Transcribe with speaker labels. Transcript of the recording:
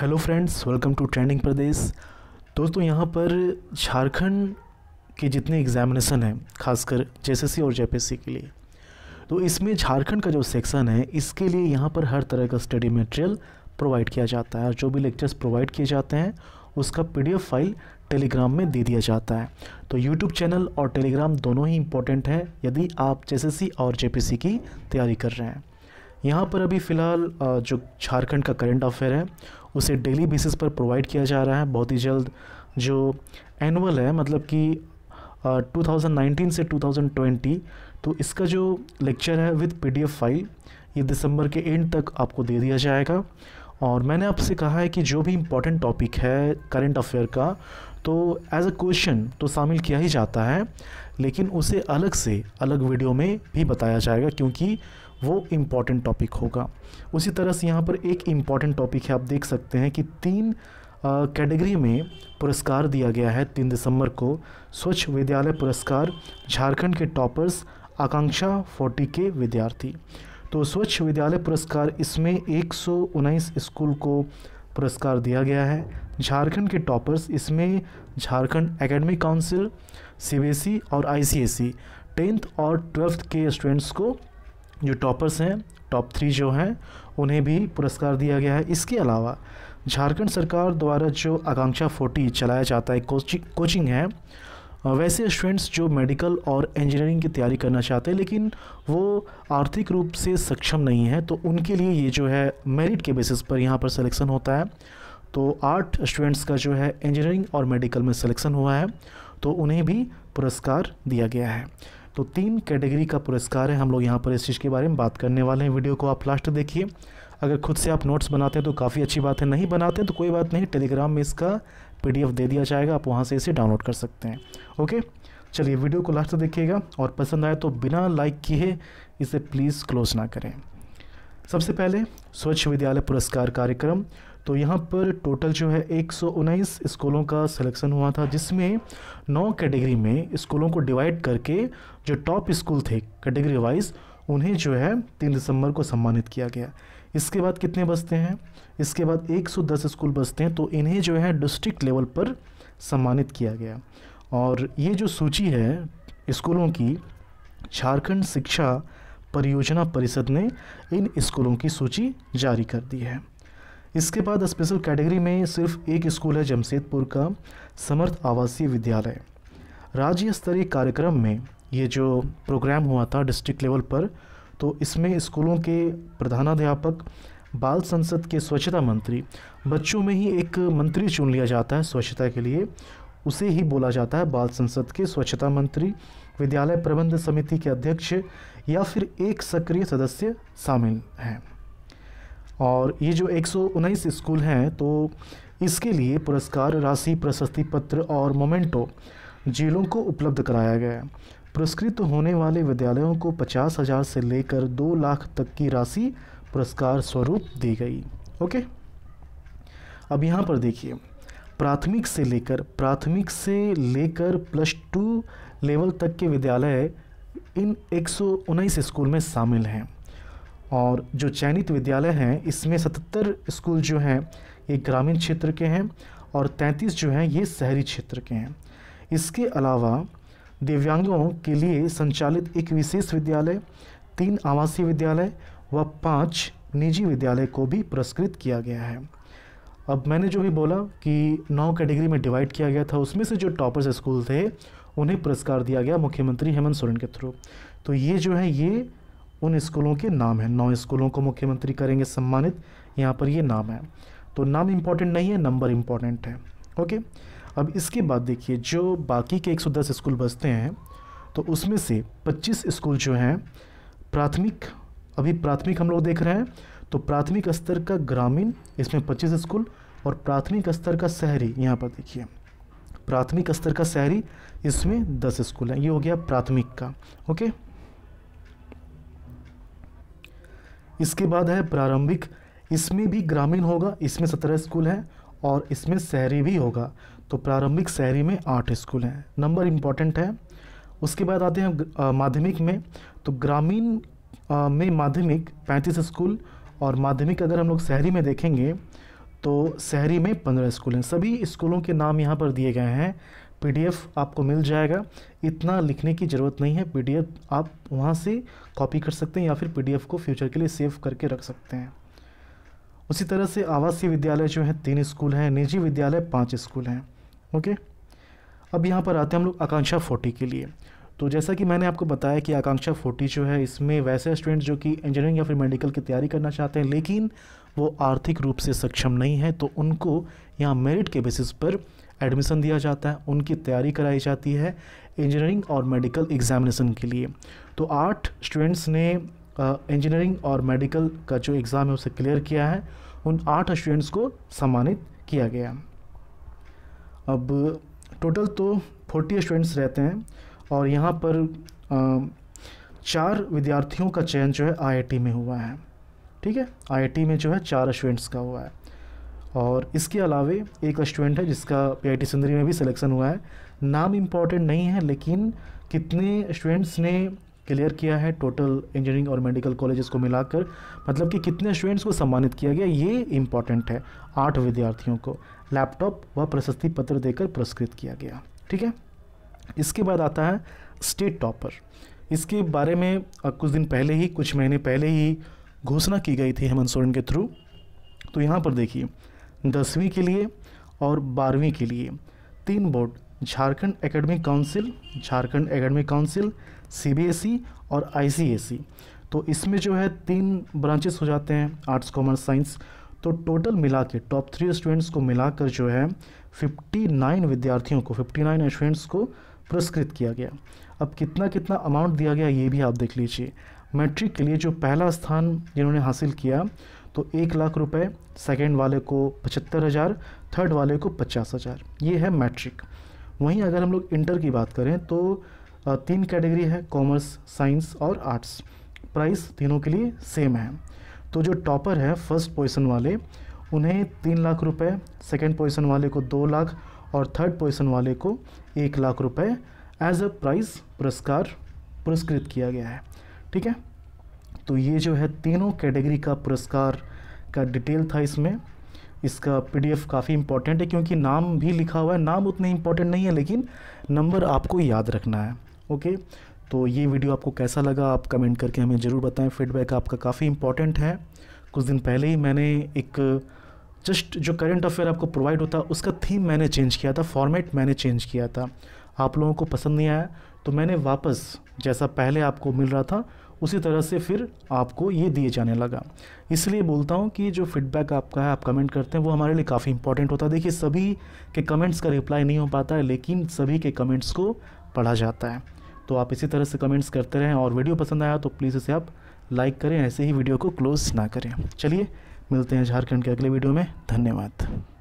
Speaker 1: hello friends welcome to trending Pradesh दोस्तों यहाँ पर झारखंड के जितने एग्जामिनेशन हैं खासकर जेएसएससी और जेपीएससी के लिए तो इसमें झारखंड का जो सेक्शन है इसके लिए यहाँ पर हर तरह का स्टडी मटेरियल प्रोवाइड किया जाता है और जो भी लेक्चर्स प्रोवाइड किए जाते हैं उसका पीडीएफ फाइल टेलीग्राम में दे दिया जाता है तो यूट्यूब चैनल और टेलीग्राम दोनों ही इंपॉर्टेंट है यदि आप जेएसएससी और जेपीएससी की तैयारी कर रहे हैं यहाँ पर अभी फ़िलहाल जो झारखंड का करंट अफेयर है उसे डेली बेसिस पर प्रोवाइड किया जा रहा है बहुत ही जल्द जो एनुअल है मतलब कि uh, 2019 से 2020 तो इसका जो लेक्चर है विद पीडीएफ फाइल ये दिसंबर के एंड तक आपको दे दिया जाएगा और मैंने आपसे कहा है कि जो भी इम्पोर्टेंट टॉपिक है करंट अफेयर का तो एज अ क्वेश्चन तो शामिल किया ही जाता है लेकिन उसे अलग से अलग वीडियो में भी बताया जाएगा क्योंकि वो इम्पॉर्टेंट टॉपिक होगा उसी तरह से यहाँ पर एक इम्पॉर्टेंट टॉपिक है आप देख सकते हैं कि तीन कैटेगरी में पुरस्कार दिया गया है तीन दिसंबर को स्वच्छ विद्यालय पुरस्कार झारखंड के टॉपर्स आकांक्षा फोर्टी के विद्यार्थी तो स्वच्छ विद्यालय पुरस्कार इसमें एक स्कूल को पुरस्कार दिया गया है झारखंड के टॉपर्स इसमें झारखंड एकेडमिक काउंसिल सी और आईसीएसई टेंथ e, और ट्वेल्थ के स्टूडेंट्स को जो टॉपर्स हैं टॉप थ्री जो हैं उन्हें भी पुरस्कार दिया गया है इसके अलावा झारखंड सरकार द्वारा जो आकांक्षा फोर्टी चलाया जाता है कोचिंग कोचिंग है वैसे स्टूडेंट्स जो मेडिकल और इंजीनियरिंग की तैयारी करना चाहते हैं लेकिन वो आर्थिक रूप से सक्षम नहीं है तो उनके लिए ये जो है मेरिट के बेसिस पर यहाँ पर सिलेक्शन होता है तो आठ स्टूडेंट्स का जो है इंजीनियरिंग और मेडिकल में सिलेक्शन हुआ है तो उन्हें भी पुरस्कार दिया गया है तो तीन कैटेगरी का पुरस्कार है हम लोग यहाँ पर इस चीज़ के बारे में बात करने वाले हैं वीडियो को आप लास्ट देखिए अगर खुद से आप नोट्स बनाते हैं तो काफ़ी अच्छी बात है नहीं बनाते हैं तो कोई बात नहीं टेलीग्राम में इसका पीडीएफ दे दिया जाएगा आप वहाँ से इसे डाउनलोड कर सकते हैं ओके चलिए वीडियो को लास्ट देखिएगा और पसंद आए तो बिना लाइक किए इसे प्लीज़ क्लोज ना करें सबसे पहले स्वच्छ विद्यालय पुरस्कार कार्यक्रम तो यहाँ पर टोटल जो है एक स्कूलों का सिलेक्शन हुआ था जिसमें नौ कैटेगरी में स्कूलों को डिवाइड करके जो टॉप स्कूल थे कैटेगरी वाइज उन्हें जो है तीन दिसंबर को सम्मानित किया गया इसके बाद कितने बसते हैं इसके बाद 110 स्कूल बसते हैं तो इन्हें जो है डिस्ट्रिक्ट लेवल पर सम्मानित किया गया और ये जो सूची है स्कूलों की झारखंड शिक्षा परियोजना परिषद ने इन स्कूलों की सूची जारी कर दी है इसके बाद स्पेशल कैटेगरी में सिर्फ एक स्कूल है जमशेदपुर का समर्थ आवासीय विद्यालय राज्य स्तरीय कार्यक्रम में ये जो प्रोग्राम हुआ था डिस्ट्रिक्ट लेवल पर तो इसमें स्कूलों के प्रधानाध्यापक बाल संसद के स्वच्छता मंत्री बच्चों में ही एक मंत्री चुन लिया जाता है स्वच्छता के लिए उसे ही बोला जाता है बाल संसद के स्वच्छता मंत्री विद्यालय प्रबंध समिति के अध्यक्ष या फिर एक सक्रिय सदस्य शामिल हैं और ये जो एक स्कूल हैं तो इसके लिए पुरस्कार राशि प्रशस्ति पत्र और मोमेंटो जिलों को उपलब्ध कराया गया है पुरस्कृत होने वाले विद्यालयों को पचास हज़ार से लेकर दो लाख तक की राशि पुरस्कार स्वरूप दी गई ओके अब यहाँ पर देखिए प्राथमिक से लेकर प्राथमिक से लेकर प्लस टू लेवल तक के विद्यालय इन एक स्कूल में शामिल हैं और जो चयनित विद्यालय हैं इसमें 77 स्कूल जो हैं ये ग्रामीण क्षेत्र के हैं और 33 जो हैं ये शहरी क्षेत्र के हैं इसके अलावा दिव्यांगों के लिए संचालित एक विशेष विद्यालय तीन आवासीय विद्यालय व पाँच निजी विद्यालय को भी पुरस्कृत किया गया है अब मैंने जो भी बोला कि नौ कैटेगरी में डिवाइड किया गया था उसमें से जो टॉपर्स स्कूल थे उन्हें पुरस्कार दिया गया मुख्यमंत्री हेमंत सोरेन के थ्रू तो ये जो है ये उन स्कूलों के नाम हैं नौ स्कूलों को मुख्यमंत्री करेंगे सम्मानित यहाँ पर ये नाम है तो नाम इम्पॉर्टेंट नहीं है नंबर इम्पॉर्टेंट है ओके अब इसके बाद देखिए जो बाकी के 110 स्कूल बचते हैं तो उसमें से 25 स्कूल जो हैं प्राथमिक अभी प्राथमिक हम लोग देख रहे हैं तो प्राथमिक स्तर का ग्रामीण इसमें 25 स्कूल और प्राथमिक स्तर का शहरी यहाँ पर देखिए प्राथमिक स्तर का शहरी इसमें 10 स्कूल हैं ये हो गया प्राथमिक का ओके इसके बाद है प्रारंभिक इसमें भी ग्रामीण होगा इसमें सत्रह स्कूल हैं और इसमें शहरी भी होगा तो प्रारंभिक शहरी में आठ स्कूल हैं नंबर इम्पॉर्टेंट है उसके बाद आते हैं माध्यमिक में तो ग्रामीण में माध्यमिक पैंतीस स्कूल और माध्यमिक अगर हम लोग शहरी में देखेंगे तो शहरी में पंद्रह स्कूल हैं सभी स्कूलों के नाम यहाँ पर दिए गए हैं पीडीएफ आपको मिल जाएगा इतना लिखने की ज़रूरत नहीं है पीडीएफ आप वहाँ से कॉपी कर सकते हैं या फिर पीडीएफ को फ्यूचर के लिए सेव करके रख सकते हैं उसी तरह से आवासीय विद्यालय जो है तीन स्कूल हैं निजी विद्यालय पाँच स्कूल हैं ओके अब यहाँ पर आते हैं हम लोग आकांक्षा फोर्टी के लिए तो जैसा कि मैंने आपको बताया कि आकांक्षा फोर्टी जो है इसमें वैसे स्टूडेंट जो कि इंजीनियरिंग या फिर मेडिकल की तैयारी करना चाहते हैं लेकिन वो आर्थिक रूप से सक्षम नहीं है तो उनको यहाँ मेरिट के बेसिस पर एडमिशन दिया जाता है उनकी तैयारी कराई जाती है इंजीनियरिंग और मेडिकल एग्जामिनेशन के लिए तो आठ स्टूडेंट्स ने इंजीनियरिंग और मेडिकल का जो एग्ज़ाम है उसे क्लियर किया है उन आठ स्टूडेंट्स को सम्मानित किया गया अब टोटल तो फोर्टी स्टूडेंट्स रहते हैं और यहाँ पर आ, चार विद्यार्थियों का चयन जो है आईआईटी में हुआ है ठीक है आईआईटी में जो है चार स्टूडेंट्स का हुआ है और इसके अलावे एक स्टूडेंट है जिसका पीआईटी सिंदरी में भी सिलेक्शन हुआ है नाम इम्पॉर्टेंट नहीं है लेकिन कितने स्टूडेंट्स ने क्लियर किया है टोटल इंजीनियरिंग और मेडिकल कॉलेजेस को मिलाकर मतलब कि कितने स्टूडेंट्स को सम्मानित किया गया ये इम्पॉर्टेंट है आठ विद्यार्थियों को लैपटॉप व प्रशस्ति पत्र देकर पुरस्कृत किया गया ठीक है इसके बाद आता है स्टेट टॉपर इसके बारे में कुछ दिन पहले ही कुछ महीने पहले ही घोषणा की गई थी हेमंत सोरेन के थ्रू तो यहाँ पर देखिए दसवीं के लिए और बारहवीं के लिए तीन board Jharkhand academic council Jharkhand academic council CBSE और आईसीएसई तो इसमें जो है तीन ब्रांचेस हो जाते हैं आर्ट्स कॉमर्स साइंस तो टोटल मिला के टॉप थ्री स्टूडेंट्स को मिलाकर जो है 59 विद्यार्थियों को 59 स्टूडेंट्स को पुरस्कृत किया गया अब कितना कितना अमाउंट दिया गया ये भी आप देख लीजिए मैट्रिक के लिए जो पहला स्थान जिन्होंने हासिल किया तो एक लाख रुपए सेकेंड वाले को पचहत्तर हज़ार थर्ड वाले को पचास हज़ार ये है मैट्रिक वहीं अगर हम लोग इंटर की बात करें तो तीन कैटेगरी है कॉमर्स साइंस और आर्ट्स प्राइस तीनों के लिए सेम है तो जो टॉपर है फर्स्ट पोजिशन वाले उन्हें तीन लाख रुपये सेकेंड पोजिशन वाले को दो लाख और थर्ड पोजिशन वाले को एक लाख रुपये एज अ प्राइज़ पुरस्कार पुरस्कृत किया गया है ठीक है तो ये जो है तीनों कैटेगरी का पुरस्कार का डिटेल था इसमें इसका पीडीएफ काफ़ी इंपॉर्टेंट है क्योंकि नाम भी लिखा हुआ है नाम उतने इंपॉर्टेंट नहीं है लेकिन नंबर आपको याद रखना है ओके तो ये वीडियो आपको कैसा लगा आप कमेंट करके हमें ज़रूर बताएं फीडबैक आपका काफ़ी इंपॉर्टेंट है कुछ दिन पहले ही मैंने एक जस्ट जो करंट अफेयर आपको प्रोवाइड होता है उसका थीम मैंने चेंज किया था फॉर्मेट मैंने चेंज किया था आप लोगों को पसंद नहीं आया तो मैंने वापस जैसा पहले आपको मिल रहा था उसी तरह से फिर आपको ये दिए जाने लगा इसलिए बोलता हूँ कि जो फीडबैक आपका है आप कमेंट करते हैं वो हमारे लिए काफ़ी इंपॉर्टेंट होता है देखिए सभी के कमेंट्स का रिप्लाई नहीं हो पाता है लेकिन सभी के कमेंट्स को पढ़ा जाता है तो आप इसी तरह से कमेंट्स करते रहें और वीडियो पसंद आया तो प्लीज़ इसे आप लाइक करें ऐसे ही वीडियो को क्लोज ना करें चलिए मिलते हैं झारखंड के अगले वीडियो में धन्यवाद